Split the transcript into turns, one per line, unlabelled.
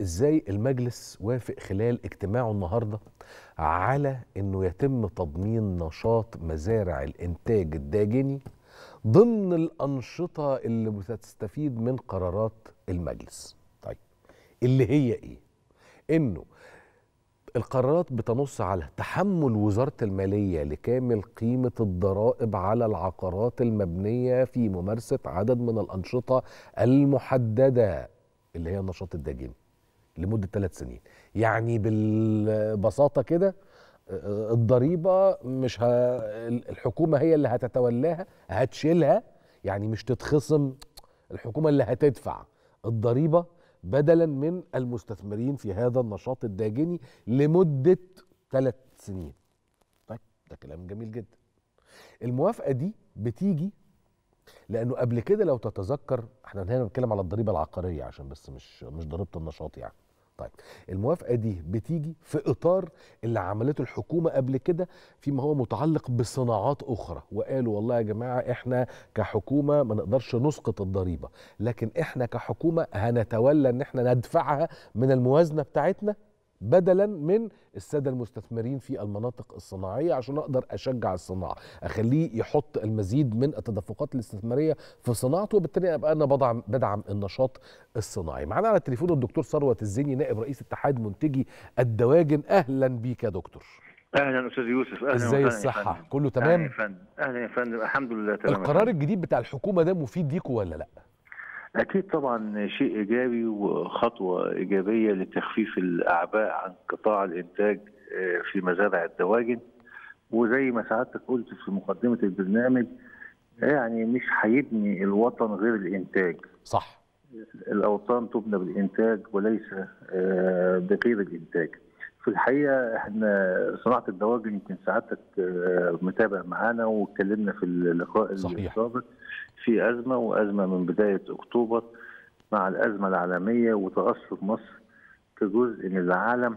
ازاي المجلس وافق خلال اجتماعه النهارده على انه يتم تضمين نشاط مزارع الانتاج الداجني ضمن الانشطه اللي بتستفيد من قرارات المجلس طيب اللي هي ايه انه القرارات بتنص على تحمل وزارة المالية لكامل قيمة الضرائب على العقارات المبنية في ممارسة عدد من الأنشطة المحددة اللي هي النشاط الداجني لمده ثلاث سنين يعني بالبساطه كده الضريبه مش ه... الحكومه هي اللي هتتولاها هتشيلها يعني مش تتخصم الحكومه اللي هتدفع الضريبه بدلا من المستثمرين في هذا النشاط الداجني لمده ثلاث سنين طيب ده كلام جميل جدا الموافقه دي بتيجي لانه قبل كده لو تتذكر احنا هنا بنتكلم على الضريبه العقاريه عشان بس مش مش ضريبه النشاط يعني طيب الموافقه دي بتيجي في اطار اللي عملته الحكومه قبل كده فيما هو متعلق بصناعات اخرى وقالوا والله يا جماعه احنا كحكومه ما نقدرش نسقط الضريبه لكن احنا كحكومه هنتولى ان احنا ندفعها من الموازنه بتاعتنا بدلا من الساده المستثمرين في المناطق الصناعيه عشان اقدر اشجع الصناعه اخليه يحط المزيد من التدفقات الاستثماريه في صناعته وبالتالي ابقى انا بدعم بدعم النشاط الصناعي معانا على التليفون الدكتور ثروت الزيني نائب رئيس اتحاد منتجي الدواجن اهلا بيك يا دكتور
اهلا استاذ يوسف
اهلا ازاي الصحه كله تمام اهلا يا فندم اهلا يا فندم الحمد لله تمام القرار الجديد بتاع الحكومه ده مفيد ليكم ولا لا
اكيد طبعا شيء ايجابي وخطوه ايجابيه لتخفيف الاعباء عن قطاع الانتاج آه، في مزارع الدواجن وزي ما سعادتك قلت في مقدمه البرنامج يعني مش هيبني الوطن غير الانتاج صح الاوطان تبنى بالانتاج وليس آه، بغير الانتاج في الحقيقه احنا صناعه الدواجن يمكن سعادتك متابع معانا واتكلمنا في اللقاء اللي سابق في ازمه وازمه من بدايه اكتوبر مع الازمه العالميه وتاثر مصر كجزء من العالم